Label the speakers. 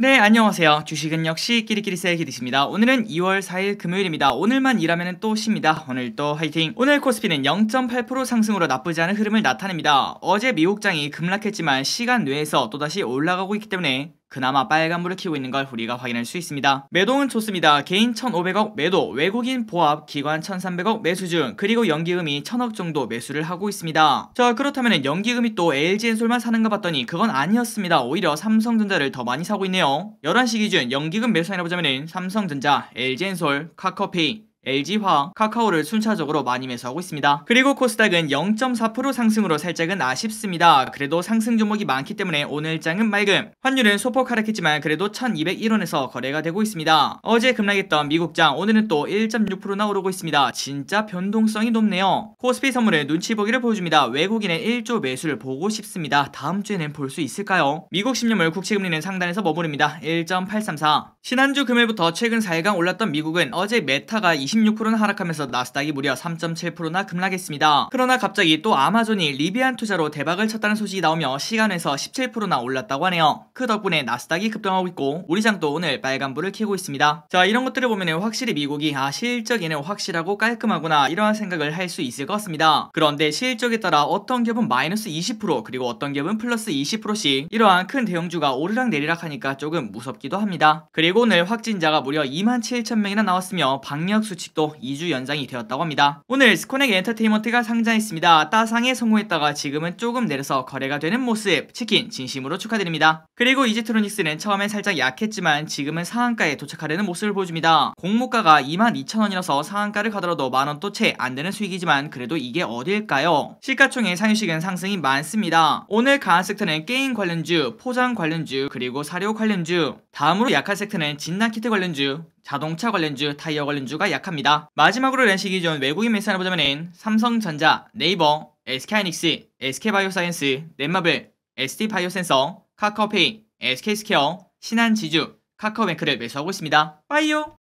Speaker 1: 네, 안녕하세요. 주식은 역시 끼리끼리 셀기디십니다 오늘은 2월 4일 금요일입니다. 오늘만 일하면 또 쉽니다. 오늘 또 화이팅! 오늘 코스피는 0.8% 상승으로 나쁘지 않은 흐름을 나타냅니다. 어제 미국장이 급락했지만 시간 외에서 또다시 올라가고 있기 때문에 그나마 빨간불을 키우고 있는 걸 우리가 확인할 수 있습니다. 매도는 좋습니다. 개인 1,500억 매도, 외국인 보합, 기관 1,300억 매수 중, 그리고 연기금이 1,000억 정도 매수를 하고 있습니다. 자 그렇다면 연기금이 또 LG엔솔만 사는가 봤더니 그건 아니었습니다. 오히려 삼성전자를 더 많이 사고 있네요. 11시 기준 연기금 매수량이라 보자면 삼성전자, LG엔솔, 카카오페이, LG화학, 카카오를 순차적으로 많이 매수하고 있습니다. 그리고 코스닥은 0.4% 상승으로 살짝은 아쉽습니다. 그래도 상승 종목이 많기 때문에 오늘 장은 맑음. 환율은 소폭 하락했지만 그래도 1201원에서 거래가 되고 있습니다. 어제 급락했던 미국장 오늘은 또 1.6%나 오르고 있습니다. 진짜 변동성이 높네요. 코스피 선물의 눈치 보기를 보여줍니다. 외국인의 1조 매수를 보고 싶습니다. 다음 주에는 볼 수 있을까요? 미국 10년물 국채금리는 상단에서 머무릅니다. 1.834 지난주 금요일부터 최근 4일간 올랐던 미국은 어제 메타가 26%나 하락하면서 나스닥이 무려 3.7%나 급락했습니다. 그러나 갑자기 또 아마존이 리비안 투자로 대박을 쳤다는 소식이 나오며 시간에서 17%나 올랐다고 하네요. 그 덕분에 나스닥이 급등하고 있고 우리 장도 오늘 빨간불을 켜고 있습니다. 자 이런 것들을 보면 확실히 미국이 아 실적에는 확실하고 깔끔하구나 이러한 생각을 할 수 있을 것 같습니다. 그런데 실적에 따라 어떤 기업은 마이너스 20% 그리고 어떤 기업은 플러스 20%씩 이러한 큰 대형주가 오르락 내리락 하니까 조금 무섭기도 합니다. 그리고 그리고 오늘 확진자가 무려 2만 7천 명이나 나왔으며 방역 수칙도 2주 연장이 되었다고 합니다. 오늘 스코넥 엔터테인먼트가 상장했습니다. 따상에 성공했다가 지금은 조금 내려서 거래가 되는 모습 치킨 진심으로 축하드립니다. 그리고 이지트로닉스는 처음엔 살짝 약했지만 지금은 상한가에 도착하려는 모습을 보여줍니다. 공모가가 2만 2천원이라서 상한가를 가더라도 만원 또 채 안되는 수익이지만 그래도 이게 어딜까요? 시가총액 상위식은 상승이 많습니다. 오늘 강한 섹터는 게임 관련주, 포장 관련주, 그리고 사료 관련주 다음으로 약한 섹터는 키트는 진단 키트 관련주, 자동차 관련주, 타이어 관련주가 약합니다. 마지막으로 렌시기 전 외국인 매수를나 보자면 삼성전자, 네이버, SK하이닉스, SK바이오사이언스, 넷마블, SD바이오센서, 카카오페이, SK스퀘어, 신한지주, 카카오뱅크를 매수하고 있습니다. 빠이요!